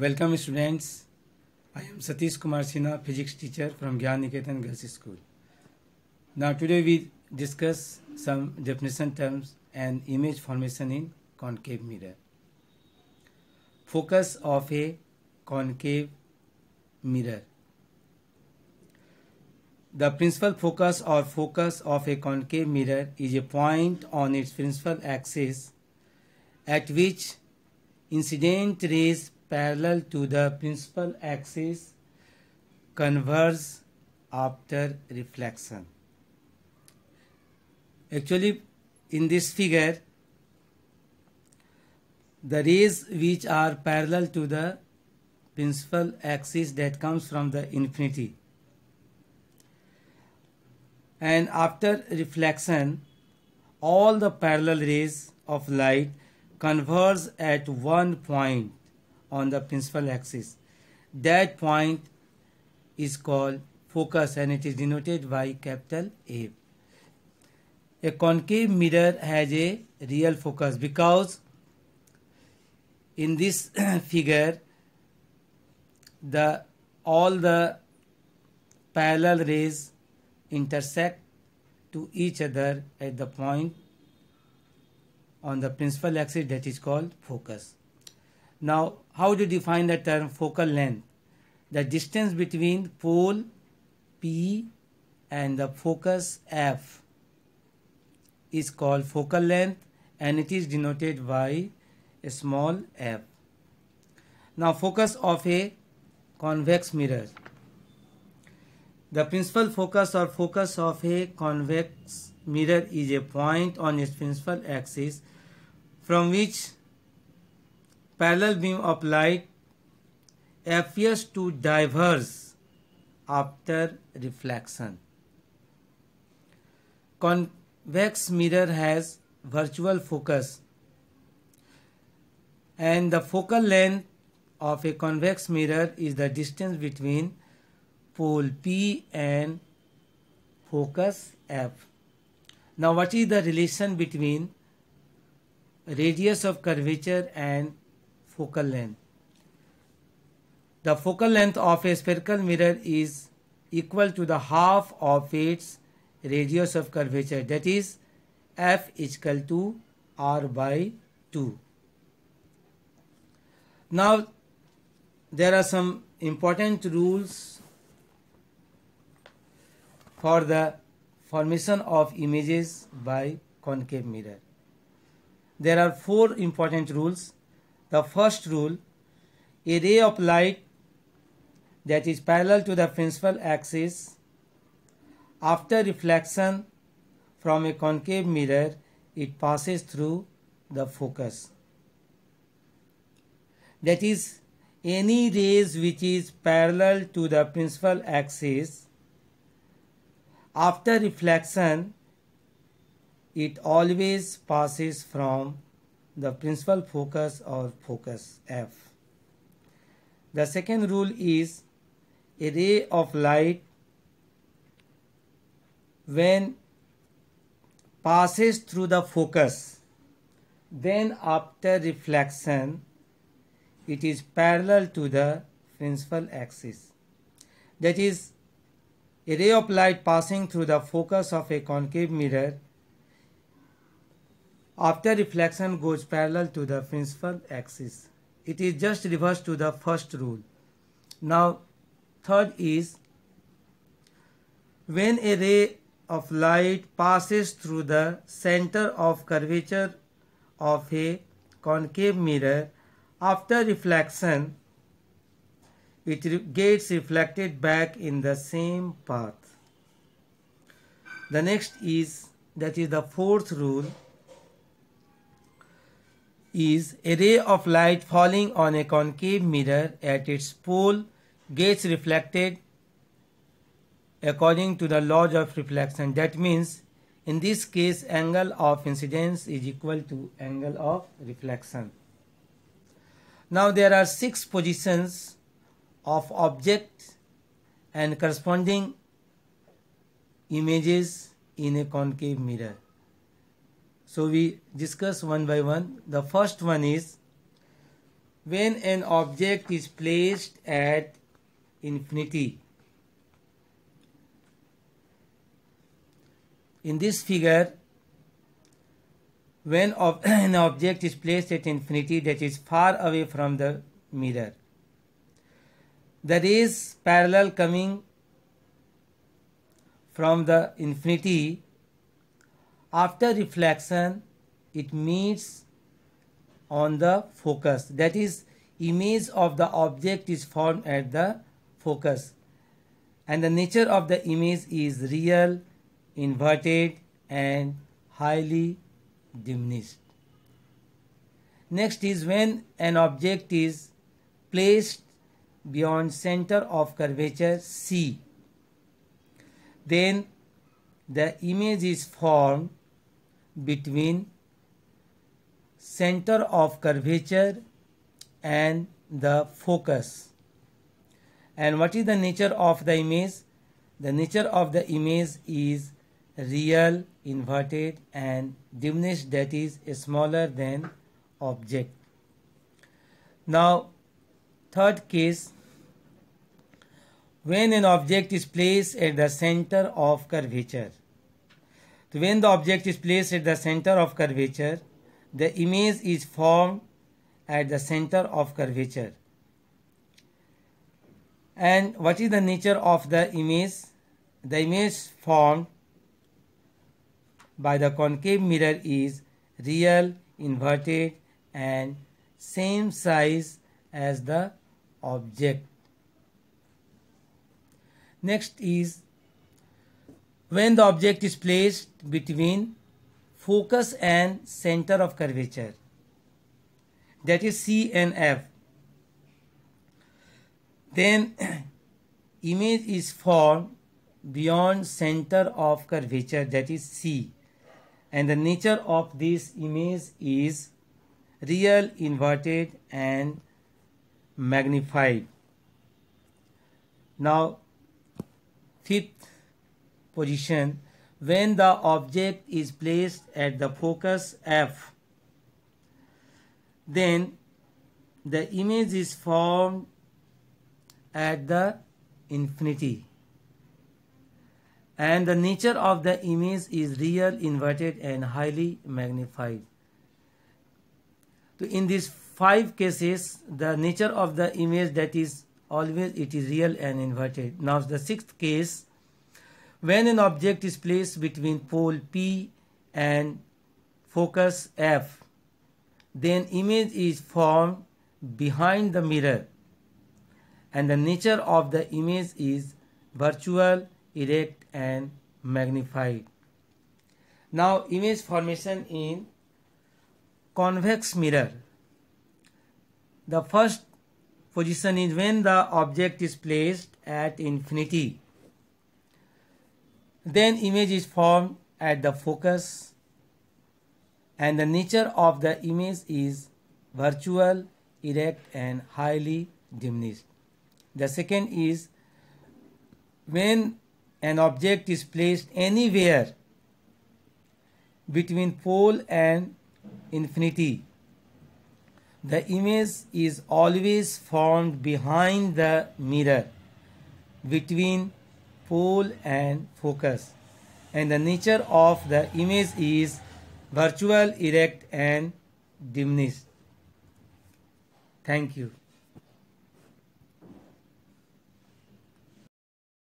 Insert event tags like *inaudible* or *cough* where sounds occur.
Welcome students. I am Satish Kumar Sina, physics teacher from Gyan Niketan Girls School. Now today we discuss some definition terms and image formation in concave mirror. Focus of a concave mirror. The principal focus or focus of a concave mirror is a point on its principal axis at which incident rays parallel to the principal axis converge after reflection. Actually, in this figure, the rays which are parallel to the principal axis that comes from the infinity. And after reflection, all the parallel rays of light converge at one point on the principal axis. That point is called focus and it is denoted by capital A. A concave mirror has a real focus because in this *clears throat* figure the all the parallel rays intersect to each other at the point on the principal axis that is called focus. Now, how do you define the term focal length? The distance between pole P and the focus F is called focal length and it is denoted by a small f. Now focus of a convex mirror. The principal focus or focus of a convex mirror is a point on its principal axis from which parallel beam of light appears to diverge after reflection. Convex mirror has virtual focus and the focal length of a convex mirror is the distance between pole P and focus F. Now what is the relation between radius of curvature and focal length. The focal length of a spherical mirror is equal to the half of its radius of curvature that is f is equal to r by 2. Now there are some important rules for the formation of images by concave mirror. There are four important rules the first rule, a ray of light that is parallel to the principal axis after reflection from a concave mirror it passes through the focus that is any rays which is parallel to the principal axis after reflection it always passes from the principal focus or focus F. The second rule is a ray of light when passes through the focus then after reflection it is parallel to the principal axis that is a ray of light passing through the focus of a concave mirror after reflection goes parallel to the principal axis. It is just reversed to the first rule. Now, third is when a ray of light passes through the center of curvature of a concave mirror, after reflection, it gets reflected back in the same path. The next is, that is the fourth rule, is a ray of light falling on a concave mirror at its pole gets reflected according to the laws of reflection. That means in this case angle of incidence is equal to angle of reflection. Now there are six positions of objects and corresponding images in a concave mirror. So we discuss one by one. The first one is when an object is placed at infinity. In this figure, when ob *clears throat* an object is placed at infinity that is far away from the mirror, the rays parallel coming from the infinity after reflection it meets on the focus that is image of the object is formed at the focus and the nature of the image is real inverted and highly diminished next is when an object is placed beyond center of curvature c then the image is formed between center of curvature and the focus and what is the nature of the image the nature of the image is real inverted and diminished that is smaller than object now third case when an object is placed at the center of curvature so when the object is placed at the center of curvature, the image is formed at the center of curvature. And what is the nature of the image? The image formed by the concave mirror is real, inverted and same size as the object. Next is when the object is placed between focus and center of curvature that is C and F then *clears throat* image is formed beyond center of curvature that is C and the nature of this image is real inverted and magnified now fifth position when the object is placed at the focus F. Then the image is formed at the infinity and the nature of the image is real inverted and highly magnified so in these five cases the nature of the image that is always it is real and inverted now the sixth case when an object is placed between pole P and focus F, then image is formed behind the mirror and the nature of the image is virtual, erect and magnified. Now image formation in convex mirror. The first position is when the object is placed at infinity then image is formed at the focus and the nature of the image is virtual, erect and highly diminished. The second is when an object is placed anywhere between pole and infinity. The image is always formed behind the mirror between pole and focus and the nature of the image is virtual erect and diminished thank you